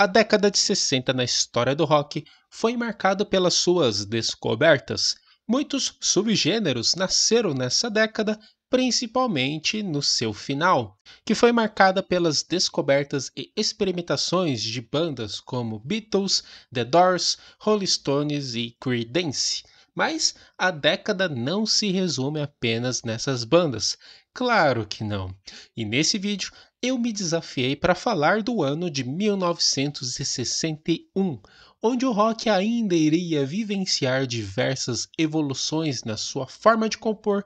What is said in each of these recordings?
A década de 60 na história do rock foi marcada pelas suas descobertas. Muitos subgêneros nasceram nessa década, principalmente no seu final, que foi marcada pelas descobertas e experimentações de bandas como Beatles, The Doors, Rolling Stones e Creedence. Mas a década não se resume apenas nessas bandas. Claro que não! E nesse vídeo eu me desafiei para falar do ano de 1961, onde o rock ainda iria vivenciar diversas evoluções na sua forma de compor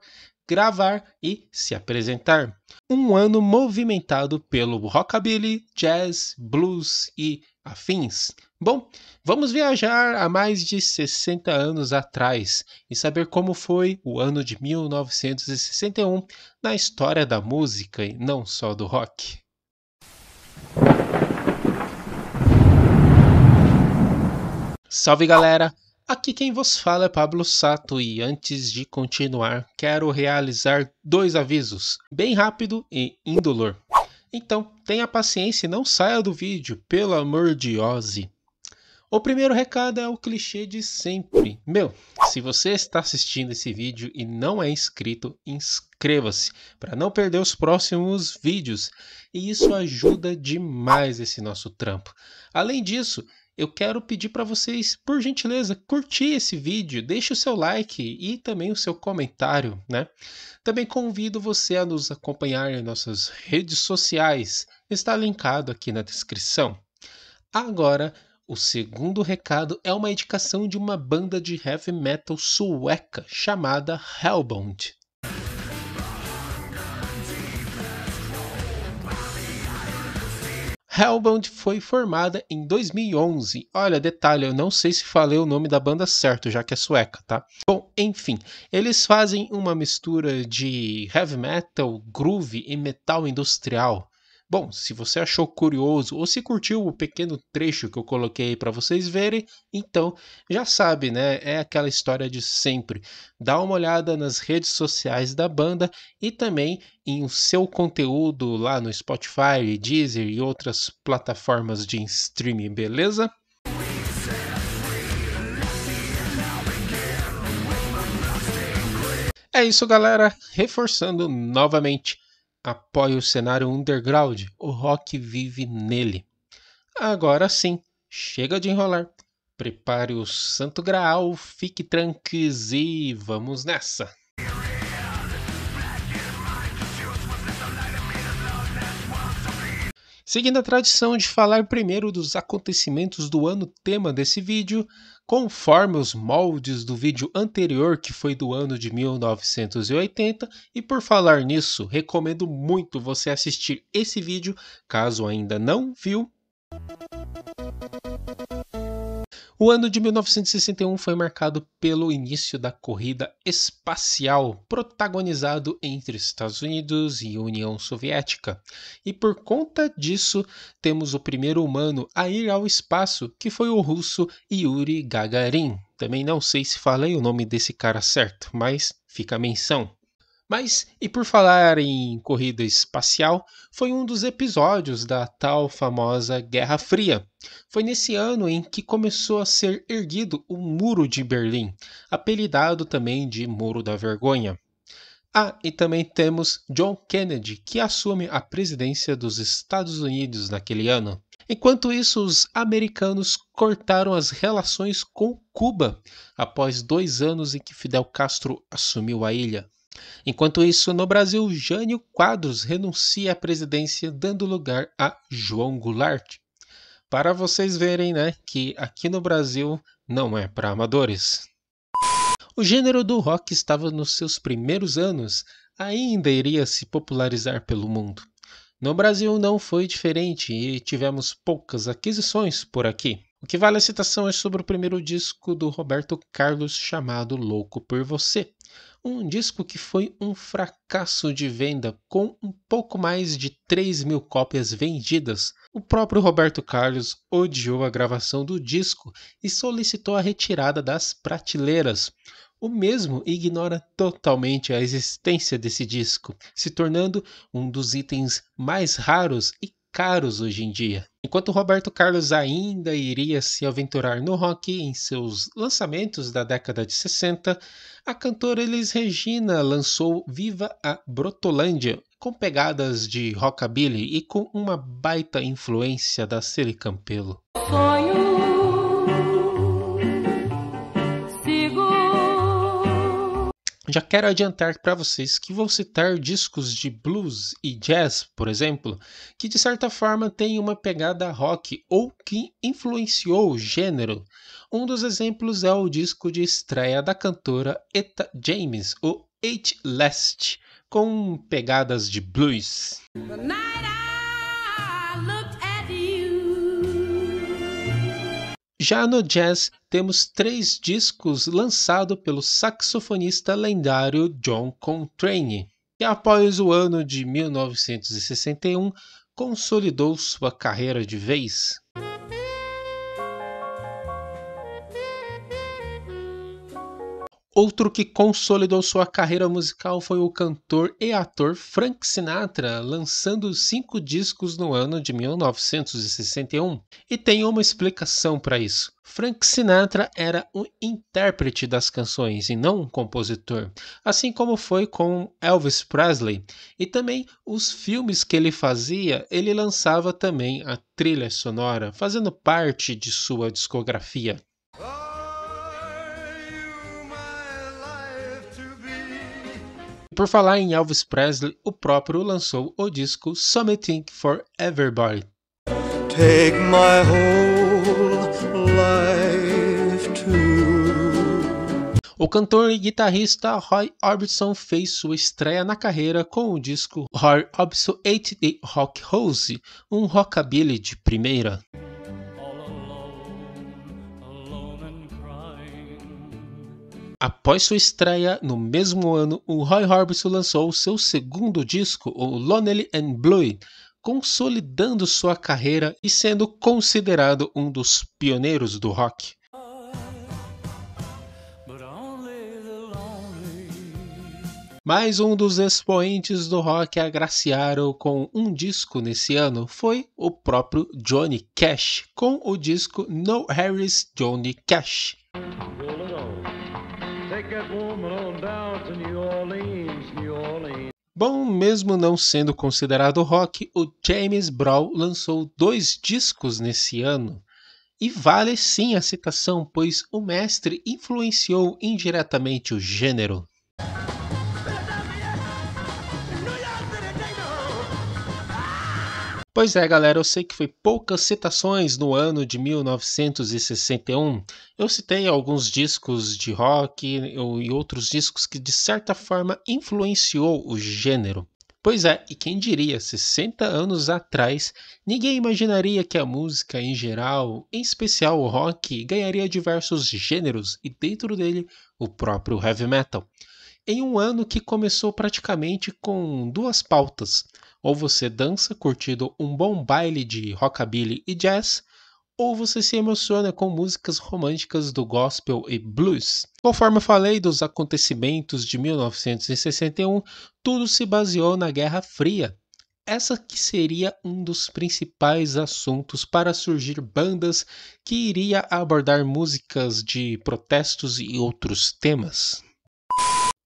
gravar e se apresentar. Um ano movimentado pelo rockabilly, jazz, blues e afins. Bom, vamos viajar a mais de 60 anos atrás e saber como foi o ano de 1961 na história da música e não só do rock. Salve galera! Aqui quem vos fala é Pablo Sato e antes de continuar, quero realizar dois avisos, bem rápido e indolor. Então, tenha paciência e não saia do vídeo, pelo amor de Ozzy. O primeiro recado é o clichê de sempre. Meu, se você está assistindo esse vídeo e não é inscrito, inscreva-se para não perder os próximos vídeos. E isso ajuda demais esse nosso trampo. Além disso, eu quero pedir para vocês, por gentileza, curtir esse vídeo, deixe o seu like e também o seu comentário, né? Também convido você a nos acompanhar em nossas redes sociais, está linkado aqui na descrição. Agora, o segundo recado é uma indicação de uma banda de heavy metal sueca chamada Hellbound. Hellbound foi formada em 2011. Olha, detalhe, eu não sei se falei o nome da banda certo, já que é sueca, tá? Bom, enfim, eles fazem uma mistura de heavy metal, groove e metal industrial. Bom, se você achou curioso ou se curtiu o pequeno trecho que eu coloquei para vocês verem, então já sabe, né? É aquela história de sempre. Dá uma olhada nas redes sociais da banda e também em seu conteúdo lá no Spotify, Deezer e outras plataformas de streaming, beleza? É isso, galera. Reforçando novamente apoia o cenário underground, o rock vive nele. Agora sim, chega de enrolar. Prepare o Santo Graal, fique tranquis e vamos nessa! Seguindo a tradição de falar primeiro dos acontecimentos do ano tema desse vídeo, conforme os moldes do vídeo anterior que foi do ano de 1980, e por falar nisso, recomendo muito você assistir esse vídeo caso ainda não viu. O ano de 1961 foi marcado pelo início da corrida espacial, protagonizado entre Estados Unidos e União Soviética. E por conta disso, temos o primeiro humano a ir ao espaço, que foi o russo Yuri Gagarin. Também não sei se falei o nome desse cara certo, mas fica a menção. Mas, e por falar em corrida espacial, foi um dos episódios da tal famosa Guerra Fria. Foi nesse ano em que começou a ser erguido o Muro de Berlim, apelidado também de Muro da Vergonha. Ah, e também temos John Kennedy, que assume a presidência dos Estados Unidos naquele ano. Enquanto isso, os americanos cortaram as relações com Cuba após dois anos em que Fidel Castro assumiu a ilha. Enquanto isso, no Brasil, Jânio Quadros renuncia à presidência, dando lugar a João Goulart. Para vocês verem, né, que aqui no Brasil não é para amadores. O gênero do rock estava nos seus primeiros anos, ainda iria se popularizar pelo mundo. No Brasil não foi diferente e tivemos poucas aquisições por aqui. O que vale a citação é sobre o primeiro disco do Roberto Carlos chamado Louco por Você, um disco que foi um fracasso de venda, com um pouco mais de 3 mil cópias vendidas. O próprio Roberto Carlos odiou a gravação do disco e solicitou a retirada das prateleiras. O mesmo ignora totalmente a existência desse disco, se tornando um dos itens mais raros e caros hoje em dia. Enquanto Roberto Carlos ainda iria se aventurar no rock em seus lançamentos da década de 60, a cantora Elis Regina lançou Viva a Brotolândia, com pegadas de rockabilly e com uma baita influência da Celi Campelo. Sonho. Já quero adiantar para vocês que vou citar discos de blues e jazz, por exemplo, que de certa forma têm uma pegada rock ou que influenciou o gênero. Um dos exemplos é o disco de estreia da cantora Etta James, o H. Last, com pegadas de blues. Já no jazz, temos três discos lançados pelo saxofonista lendário John Coltrane, que após o ano de 1961 consolidou sua carreira de vez. Outro que consolidou sua carreira musical foi o cantor e ator Frank Sinatra, lançando cinco discos no ano de 1961. E tem uma explicação para isso. Frank Sinatra era um intérprete das canções e não um compositor, assim como foi com Elvis Presley. E também os filmes que ele fazia, ele lançava também a trilha sonora, fazendo parte de sua discografia. Por falar em Elvis Presley, o próprio lançou o disco Something for Everybody. Take my whole life O cantor e guitarrista Roy Orbison fez sua estreia na carreira com o disco Roy Orbison 8 The Rock Rose, um rockabilly de primeira. Após sua estreia no mesmo ano, o Roy Orbison lançou seu segundo disco, o Lonely and Blue, consolidando sua carreira e sendo considerado um dos pioneiros do rock. Mais um dos expoentes do rock a agraciaram com um disco nesse ano foi o próprio Johnny Cash, com o disco No Harris Johnny Cash. Bom, mesmo não sendo considerado rock, o James Brown lançou dois discos nesse ano. E vale sim a citação, pois o mestre influenciou indiretamente o gênero. Pois é, galera, eu sei que foi poucas citações no ano de 1961. Eu citei alguns discos de rock e outros discos que de certa forma influenciou o gênero. Pois é, e quem diria, 60 anos atrás, ninguém imaginaria que a música em geral, em especial o rock, ganharia diversos gêneros e dentro dele o próprio heavy metal. Em um ano que começou praticamente com duas pautas. Ou você dança curtindo um bom baile de rockabilly e jazz, ou você se emociona com músicas românticas do gospel e blues. Conforme eu falei dos acontecimentos de 1961, tudo se baseou na Guerra Fria. Essa que seria um dos principais assuntos para surgir bandas que iria abordar músicas de protestos e outros temas.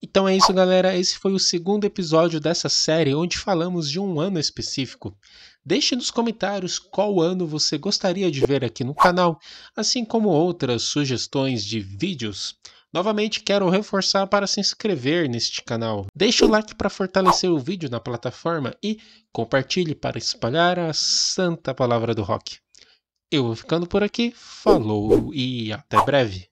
Então é isso, galera. Esse foi o segundo episódio dessa série onde falamos de um ano específico. Deixe nos comentários qual ano você gostaria de ver aqui no canal, assim como outras sugestões de vídeos. Novamente quero reforçar para se inscrever neste canal. Deixe o like para fortalecer o vídeo na plataforma e compartilhe para espalhar a santa palavra do rock. Eu vou ficando por aqui, falou e até breve.